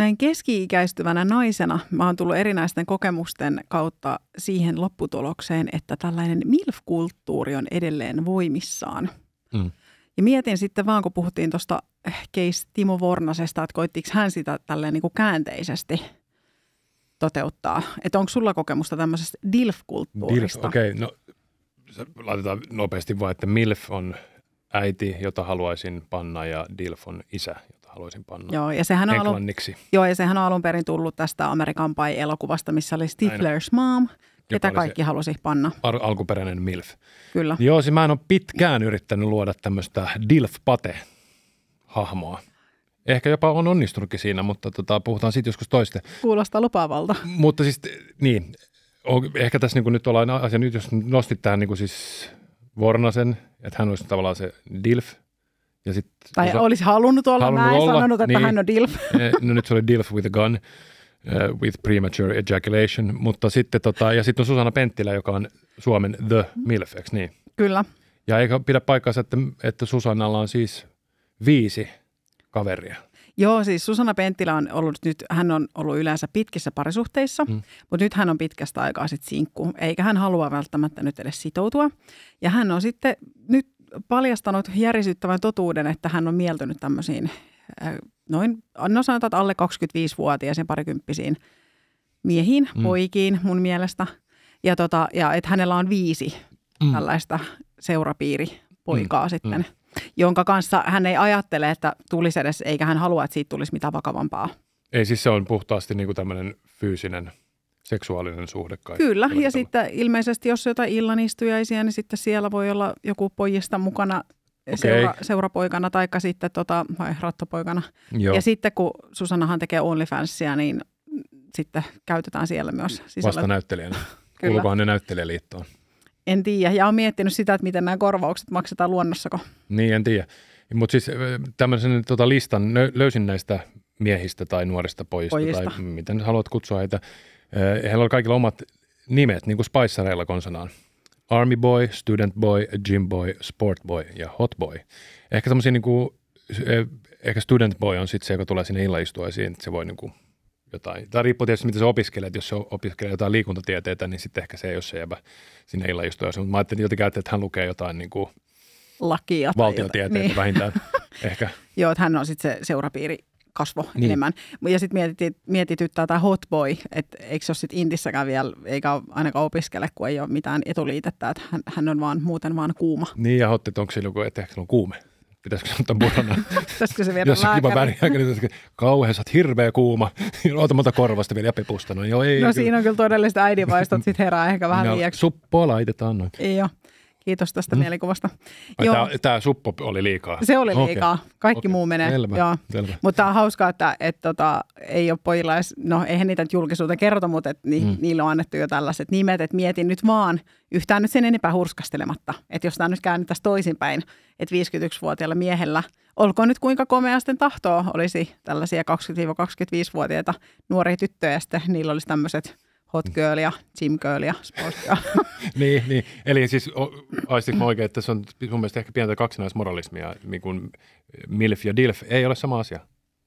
Näin keski-ikäistyvänä naisena mä oon tullut erinäisten kokemusten kautta siihen lopputulokseen, että tällainen MILF-kulttuuri on edelleen voimissaan. Mm. Ja mietin sitten vaan, kun puhuttiin tuosta eh, case Timo Vornasesta, että koittiko hän sitä tälleen niin kuin käänteisesti toteuttaa. Että onko sulla kokemusta tämmöisestä DILF-kulttuurista? DILF, okei. Okay. No, laitetaan nopeasti vaan, että MILF on äiti, jota haluaisin panna, ja DILF on isä, haluaisin panna joo, ja sehän on englanniksi. Alun, joo, ja sehän on alun perin tullut tästä Amerikan Pie-elokuvasta, missä oli Stifler's Mom, ketä kaikki halusi panna. Al- alkuperäinen MILF. Kyllä. Joo, siis mä en ole pitkään yrittänyt luoda tämmöistä DILF-pate-hahmoa. Ehkä jopa on onnistunutkin siinä, mutta tota, puhutaan siitä joskus toista. Kuulostaa lupaavalta. Mutta siis, niin, on, ehkä tässä niin kuin nyt ollaan asia, nyt jos nostit tähän niin kuin siis Vornasen, että hän olisi tavallaan se DILF, ja sit, tai osa, olisi halunnut olla, halunnut mä en olla, sanonut, että niin, hän on DILF. Eh, no nyt se oli DILF with a gun, uh, with premature ejaculation, mutta sitten tota, ja sitten on Susanna Penttilä, joka on Suomen The MILF, eikö niin? Kyllä. Ja eikä pidä paikkaansa, että, että Susannalla on siis viisi kaveria. Joo, siis Susanna Penttilä on ollut nyt, hän on ollut yleensä pitkissä parisuhteissa, mm. mutta nyt hän on pitkästä aikaa sitten sinkku, eikä hän halua välttämättä nyt edes sitoutua. Ja hän on sitten nyt paljastanut järisyttävän totuuden, että hän on mieltynyt tämmöisiin äh, noin, no sanotaan, että alle 25-vuotiaisiin parikymppisiin miehiin, mm. poikiin mun mielestä. Ja, tota, ja että hänellä on viisi mm. tällaista poikaa mm. sitten, mm. jonka kanssa hän ei ajattele, että tulisi edes, eikä hän halua, että siitä tulisi mitään vakavampaa. Ei siis se on puhtaasti niin kuin tämmöinen fyysinen seksuaalinen suhde kai. Kyllä, ja tavalla. sitten ilmeisesti jos jotain illanistujaisia, niin sitten siellä voi olla joku pojista mukana okay. seura, seurapoikana tai sitten tota, vai rattopoikana. Joo. Ja sitten kun Susannahan tekee OnlyFansia, niin sitten käytetään siellä myös sisällä. Vasta näyttelijänä. Kuulukohan ne näyttelijäliittoon? En tiedä, ja olen miettinyt sitä, että miten nämä korvaukset maksetaan luonnossako. Niin, en tiedä. Mutta siis tämmöisen tota, listan löysin näistä miehistä tai nuorista pojista, pojista. tai miten haluat kutsua heitä, Heillä oli kaikilla omat nimet, niin kuin Spicereilla konsanaan. Army Boy, Student Boy, Gym Boy, Sport Boy ja Hot Boy. Ehkä semmoisia niin kuin, ehkä Student Boy on sitten se, joka tulee sinne illaistuaisiin, että se voi niin kuin jotain. Tämä riippuu tietysti, mitä sä opiskelet. Jos sä opiskelet jotain liikuntatieteitä, niin sitten ehkä se, jos se jäbä sinne illaistua. Mutta mä ajattelin jotenkin, että hän lukee jotain niin kuin, lakia. Valtiotieteet niin. vähintään, ehkä. Joo, että hän on sitten se seurapiiri kasvo niin. enemmän. Ja sitten mietit, mietityttää tämä boy, että eikö se ole sitten Intissäkään vielä, eikä ainakaan opiskele, kun ei ole mitään etuliitettä, että hän, hän on vaan muuten vaan kuuma. Niin ja hotti, onko se joku, että on kuume? pitäisikö ottaa murana? Pitäisikö se viedä lääkäriin? Jos väri niin kauhean, sä oot hirveä kuuma. Oota monta korvasta vielä ja pepusta. No, joo, ei, no kyllä. siinä on kyllä todelliset äidinvaistot, sit herää ehkä vähän no, liiaksi. Suppoa laitetaan noin. Joo. Kiitos tästä mm. mielikuvasta. Tämä, tämä suppo oli liikaa. Se oli liikaa. Okay. Kaikki okay. muu menee. Selvä. Joo. Selvä. Mutta on hauskaa, että et, tota, ei ole pojilla edes, no eihän niitä nyt julkisuuteen kerrota, mutta et, ni, mm. niillä on annettu jo tällaiset nimet, että mietin nyt vaan yhtään nyt sen enempää hurskastelematta. Että jos tämä nyt käännettäisiin toisinpäin, että 51-vuotiaalla miehellä, olkoon nyt kuinka komeasten tahtoa olisi tällaisia 20-25-vuotiaita nuoria tyttöjä, ja sitten niillä olisi tämmöiset – hot mm. girl ja gym girl ja sport girl. niin, niin, eli siis aistitko oikein, että se on mun mielestä ehkä pientä kaksinaismoralismia, niin kuin milf ja dilf ei ole sama asia.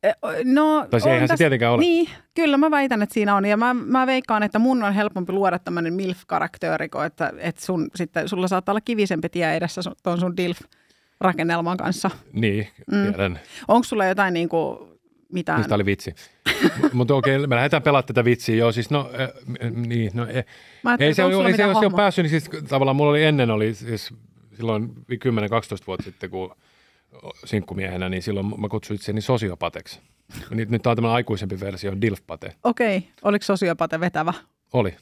E, no, tai siis se eihän täs... se tietenkään ole. Niin, kyllä mä väitän, että siinä on. Ja mä, mä veikkaan, että mun on helpompi luoda tämmöinen milf karakteri että, että sun, sitten, sulla saattaa olla kivisempi tie edessä tuon sun DILF-rakennelman kanssa. Niin, mm. tiedän. Mm. Onko sulla jotain niin kuin, mitään. Mistä oli vitsi. Mutta okei, okay, me lähdetään pelaamaan tätä vitsiä. Joo, siis no, äh, niin, no eh. ei se, ole, ei se, jos ei päässyt, niin siis tavallaan mulla oli ennen, oli siis silloin 10-12 vuotta sitten, kun sinkkumiehenä, niin silloin mä kutsuin itseäni sosiopateksi. Nyt, nyt tämä on tämmöinen aikuisempi versio, dilfpate. Okei, okay. oliko sosiopate vetävä? Oli.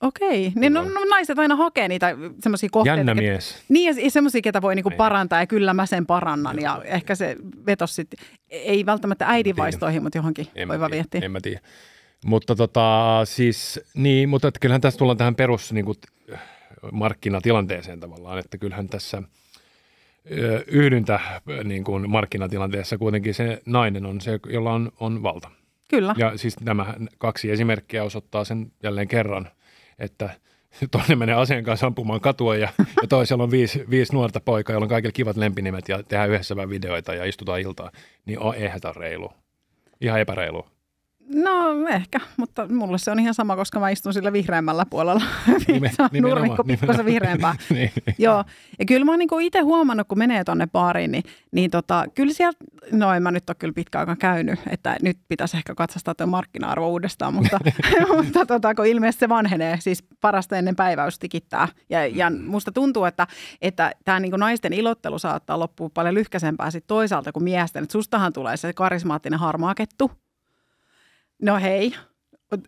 Okei, niin no, no, naiset aina hakee niitä semmoisia kohteita. Jännä mies. Ketä, niin ja semmoisia, ketä voi niinku niin. parantaa ja kyllä mä sen parannan ja ehkä se vetos sitten, ei välttämättä äidinvaistoihin, mutta johonkin en voi vaan viettiä. En mä tiedä. Mutta tota, siis, niin, mutta että kyllähän tässä tullaan tähän perus niin kuin, markkinatilanteeseen tavallaan, että kyllähän tässä yhdyntä niin kuin markkinatilanteessa kuitenkin se nainen on se, jolla on, on valta. Kyllä. Ja siis nämä kaksi esimerkkiä osoittaa sen jälleen kerran – että toinen menee aseen kanssa ampumaan katua ja, ja toisella on viisi, viisi nuorta poikaa, joilla on kaikilla kivat lempinimet ja tehdään yhdessä vähän videoita ja istutaan iltaa, niin on, ehkä reilu. Ihan epäreilu. No ehkä, mutta mulle se on ihan sama, koska mä istun sillä vihreämmällä puolella. Nime, niin Nurmikko pikkusen vihreämpää. niin, niin. Joo, ja kyllä mä oon niinku itse huomannut, kun menee tuonne baariin, niin, niin tota, kyllä sieltä No en mä nyt ole kyllä pitkä aikaa käynyt, että nyt pitäisi ehkä katsastaa tuo markkina-arvo uudestaan, mutta, mutta tota, kun ilmeisesti se vanhenee, siis parasta ennen päiväys tikittää. Ja, ja mm. musta tuntuu, että, että tämä niinku naisten ilottelu saattaa loppua paljon lyhkäsempää sit toisaalta kuin miesten. Et sustahan tulee se karismaattinen harmaakettu. No hei,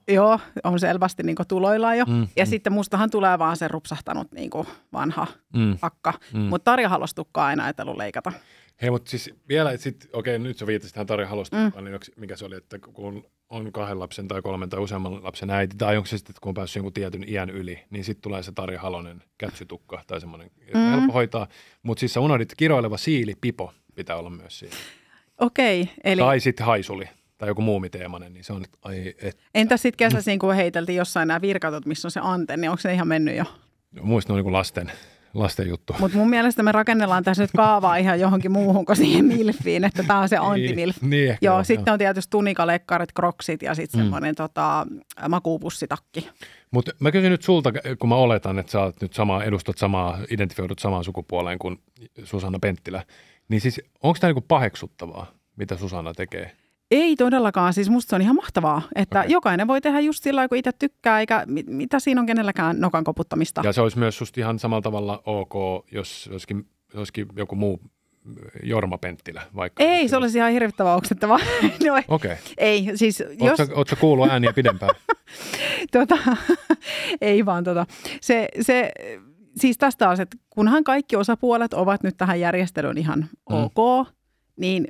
Joo, on selvästi niin tuloillaan jo. Mm, ja mm. sitten mustahan tulee vaan se rupsahtanut niin vanha mm, akka. Mm. Mutta Tarja Halostukka aina ajatellut leikata. Hei, mutta siis vielä, sit, okei, nyt sä viittasit tähän Tarja Halostukkaan, mm. niin mikä se oli, että kun on kahden lapsen tai kolmen tai useamman lapsen äiti, tai onko se sitten, että kun on päässyt jonkun tietyn iän yli, niin sitten tulee se Tarja Halonen kätsytukka tai semmoinen, mm. helppo hoitaa. Mutta siis sä unohdit, kiroileva siili, pipo pitää olla myös siinä. Okei, eli... Tai sitten haisuli tai joku muumiteemainen, niin se on, ai et. Entäs sitten kesäisiin, kun heiteltiin jossain nämä virkatot, missä on se antenni, niin onko se ihan mennyt jo? No, ne on niin kuin lasten, lasten juttu. Mutta mun mielestä me rakennellaan tässä nyt kaavaa ihan johonkin muuhun kuin siihen milfiin, että tämä on se niin, antimilf. niin, niin ehkä joo, joo, sitten joo. on tietysti tunikalekkarit, kroksit ja sitten mm. semmoinen tota, makuupussitakki. Mutta mä kysyn nyt sulta, kun mä oletan, että sä oot nyt sama, edustat samaa, identifioidut samaan sukupuoleen kuin Susanna Penttilä. Niin siis onko tämä niinku paheksuttavaa, mitä Susanna tekee? Ei todellakaan, siis musta se on ihan mahtavaa, että okay. jokainen voi tehdä just sillä kun itse tykkää, eikä mit, mitä siinä on kenelläkään nokan koputtamista. Ja se olisi myös just ihan samalla tavalla ok, jos joskin, joskin joku muu Jorma Penttilä vaikka? Ei, se olisi ihan hirvittävän oksettavaa. no, Okei. Okay. Ei, siis jos... Oletko, oletko kuullut ääniä pidempään? tota, ei vaan tota. Se, se, siis tästä taas, että kunhan kaikki osapuolet ovat nyt tähän järjestelyyn ihan mm. ok, niin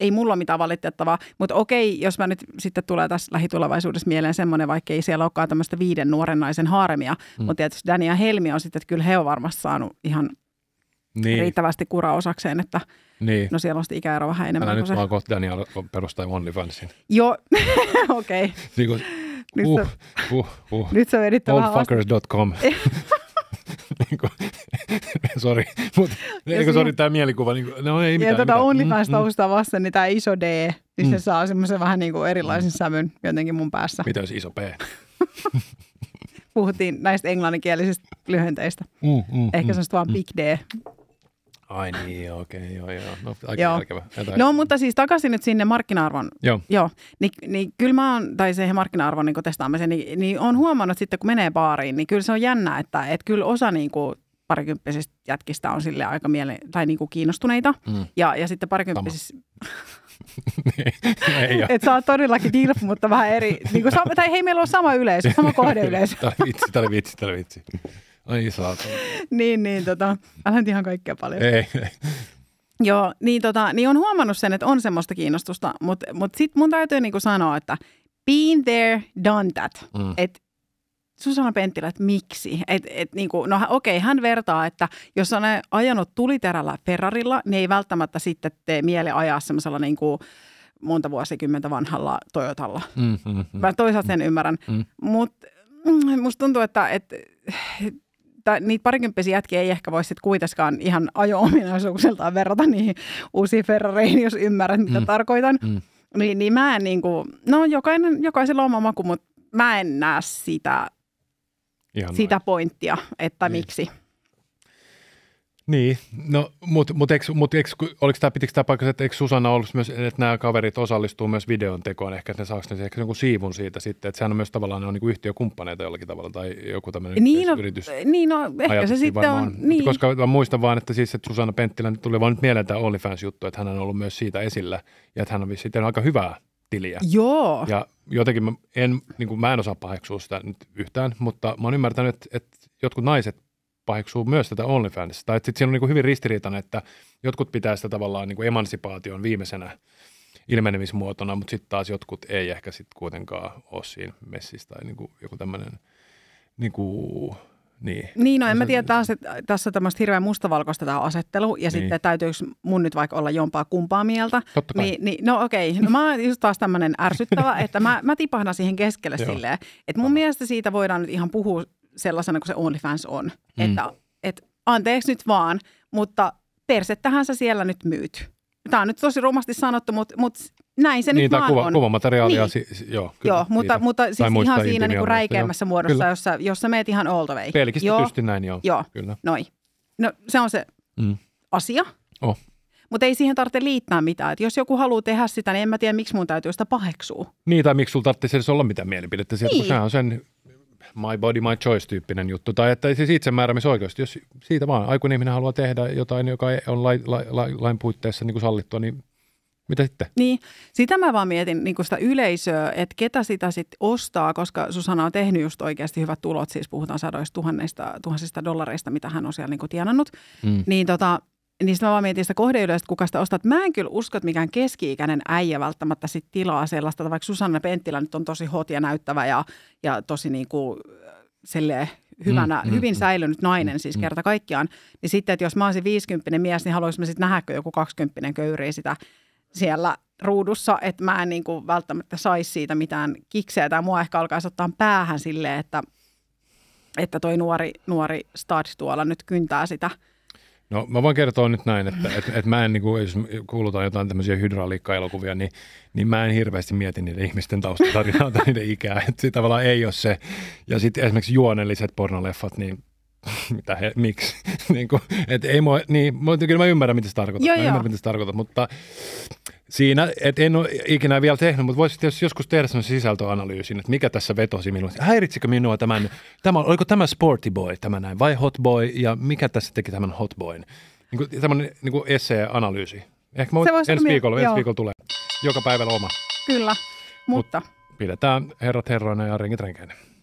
ei mulla ole mitään valitettavaa, mutta okei, jos mä nyt sitten tulee tässä lähitulevaisuudessa mieleen semmoinen, vaikka ei siellä olekaan tämmöistä viiden nuoren naisen harmia, mm. mutta tietysti Dani ja Helmi on sitten, että kyllä he on varmasti saanut ihan niin. riittävästi kura osakseen, että niin. no siellä on sitten ikäero vähän enemmän. Älä nyt se. vaan kohta Dani perustaa OnlyFansin. Joo, okei. okay. niin kuin, uh, uh, uh. Nyt se on oldfuckers.com. niin kuin, sorry, mutta eikö niin sori tämä mielikuva, niin kuin, no ei mitään. Ja tuota mm, OnlyFans-taustaa mm. vasten, niin tämä iso D, niin mm. se saa semmoisen vähän niin kuin erilaisen mm. sävyn jotenkin mun päässä. Mitä jos iso P? Puhuttiin näistä englanninkielisistä lyhenteistä. Mm, mm, Ehkä mm, se on mm. vaan Big D. Ai niin, okei, okay, joo, joo. No, aika joo. No, mutta siis takaisin nyt sinne markkina-arvon. Joo. joo. Niin, niin kyllä mä oon, tai se markkina-arvon niin testaamisen, niin, niin on huomannut sitten, kun menee baariin, niin kyllä se on jännä, että, että kyllä osa niin kuin parikymppisistä jätkistä on sille aika miele- tai niin kuin kiinnostuneita. Mm. Ja, ja sitten parikymppisissä... Et sä oot todellakin dilf, mutta vähän eri. Niin kuin, tai hei, meillä on sama yleisö, sama kohdeyleisö. tämä oli vitsi, tämä oli vitsi, tämä oli vitsi. Ai saatu. niin, niin, tota, älä nyt ihan kaikkea paljon. Ei, ei. Joo, niin, tota, niin on huomannut sen, että on semmoista kiinnostusta, mutta mut sitten mun täytyy niinku sanoa, että been there, done that. Mm. Et Susanna Penttilä, että miksi? Et, et, niin kuin, no okei, hän vertaa, että jos on ajanut tuliterällä Ferrarilla, niin ei välttämättä sitten tee mieli ajaa semmoisella niin kuin, monta vuosikymmentä vanhalla Toyotalla. Mm, mm, mm. Mä toisaalta sen ymmärrän, mm. mutta mm, musta tuntuu, että, et että niitä parikymppisiä jätkiä ei ehkä voi sitten kuitenkaan ihan ajo-ominaisuuksiltaan verrata niihin uusiin Ferrariin, jos ymmärrät, mitä mm. tarkoitan. Mm. Niin, niin mä en niin kuin, no jokainen, jokaisella on oma maku, mutta mä en näe sitä, ihan sitä pointtia, että niin. miksi – niin, no, mutta mut, eks, mut, eks, oliko tämä, pitikö tämä paikka, että eikö Susanna ollut myös, että nämä kaverit osallistuu myös videon tekoon, ehkä että ne saako ne ehkä jonkun siivun siitä sitten, että sehän on myös tavallaan ne on niin yhtiökumppaneita jollakin tavalla tai joku tämmöinen niin, no, Niin, no, ehkä se sitten varmaan. on. Niin. Koska mä muistan vaan, että siis että Susanna Penttilä nyt tuli vaan nyt mieleen tämä OnlyFans-juttu, että hän on ollut myös siitä esillä ja että hän on sitten aika hyvää tiliä. Joo. Ja jotenkin mä en, niin kuin, mä en osaa paheksua sitä nyt yhtään, mutta mä oon ymmärtänyt, että, että jotkut naiset paheksuu myös tätä OnlyFansia. Tai että siinä on niin hyvin ristiriitainen, että jotkut pitää sitä tavallaan niin emansipaation viimeisenä ilmenemismuotona, mutta sitten taas jotkut ei ehkä sitten kuitenkaan ole siinä messissä tai niin joku tämmöinen niin niin. niin, no en mä tiedä taas, että tässä on tämmöistä hirveän mustavalkoista tämä asettelu, ja niin. sitten täytyykö mun nyt vaikka olla jompaa kumpaa mieltä. Totta kai. Niin, niin, no okei, no mä oon just taas tämmöinen ärsyttävä, että mä, mä tipahdan siihen keskelle silleen, että mun mielestä siitä voidaan nyt ihan puhua sellaisena kuin se OnlyFans on. Mm. Että, et anteeksi nyt vaan, mutta persettähän sä siellä nyt myyt. Tämä on nyt tosi rumasti sanottu, mutta, mutta näin se niin, nyt vaan kuva, on. kuvamateriaalia, niin. si, joo. Kyllä, joo, mutta, mutta siis tai ihan siinä niinku räikeimmässä joo. muodossa, kyllä. jossa, jossa meet ihan all the way. Pelkistä joo. näin, joo. Joo, kyllä. Noi. No se on se mm. asia. Oh. Mutta ei siihen tarvitse liittää mitään. Et jos joku haluaa tehdä sitä, niin en mä tiedä, miksi mun täytyy sitä paheksua. Niin, tai miksi sulla tarvitsisi edes olla mitään mielipidettä niin. sehän on sen my body, my choice tyyppinen juttu, tai että siis itsemääräämisoikeus, jos siitä vaan aikuinen ihminen haluaa tehdä jotain, joka on lai, lai, lai, lain puitteissa niin kuin sallittua, niin mitä sitten? Niin, sitä mä vaan mietin niin sitä yleisöä, että ketä sitä sitten ostaa, koska Susanna on tehnyt just oikeasti hyvät tulot, siis puhutaan sadoista tuhannesta tuhansista dollareista, mitä hän on siellä niin tienannut, mm. niin tota, niin sitten mä vaan mietin sitä että kuka sitä ostaa. Mä en kyllä usko, että mikään keski-ikäinen äijä välttämättä sit tilaa sellaista, vaikka Susanna Penttilä nyt on tosi hot ja näyttävä ja, ja tosi niin kuin, äh, hyvänä, mm, mm, hyvin mm, säilynyt nainen mm, siis mm. kerta kaikkiaan. Niin sitten, että jos mä olisin 50 mies, niin haluaisin mä sitten nähdäkö joku 20 köyriä sitä siellä ruudussa, että mä en niin kuin välttämättä saisi siitä mitään kikseä tai mua ehkä alkaisi ottaa päähän silleen, että, että toi nuori, nuori start tuolla nyt kyntää sitä – No mä voin kertoa nyt näin, että et, et mä en, niin kuin, jos kuulutaan jotain tämmöisiä hydrauliikka-elokuvia, niin, niin mä en hirveästi mieti niiden ihmisten taustatarinaa tai niiden ikää. Että tavallaan ei ole se. Ja sitten esimerkiksi juonelliset pornoleffat, niin mitä he, miksi. niin kuin, et ei mua, niin, kyllä mä ymmärrän, mitä se tarkoittaa. Joo, mä ymmärrän, mitä se tarkoittaa, mutta siinä, että en ole ikinä vielä tehnyt, mutta voisit joskus tehdä sen sisältöanalyysin, että mikä tässä vetosi minua. Häiritsikö minua tämän, tämä, oliko tämä sporty boy tämä näin vai hot boy ja mikä tässä teki tämän hot boyn? Niin kuin, tämmöinen niin kuin essee-analyysi. Ehkä mä ensi, mie- viikolla, ensi viikolla tulee. Joka päivällä oma. Kyllä, mutta... Mut pidetään herrat herroina ja rengit renkeinä.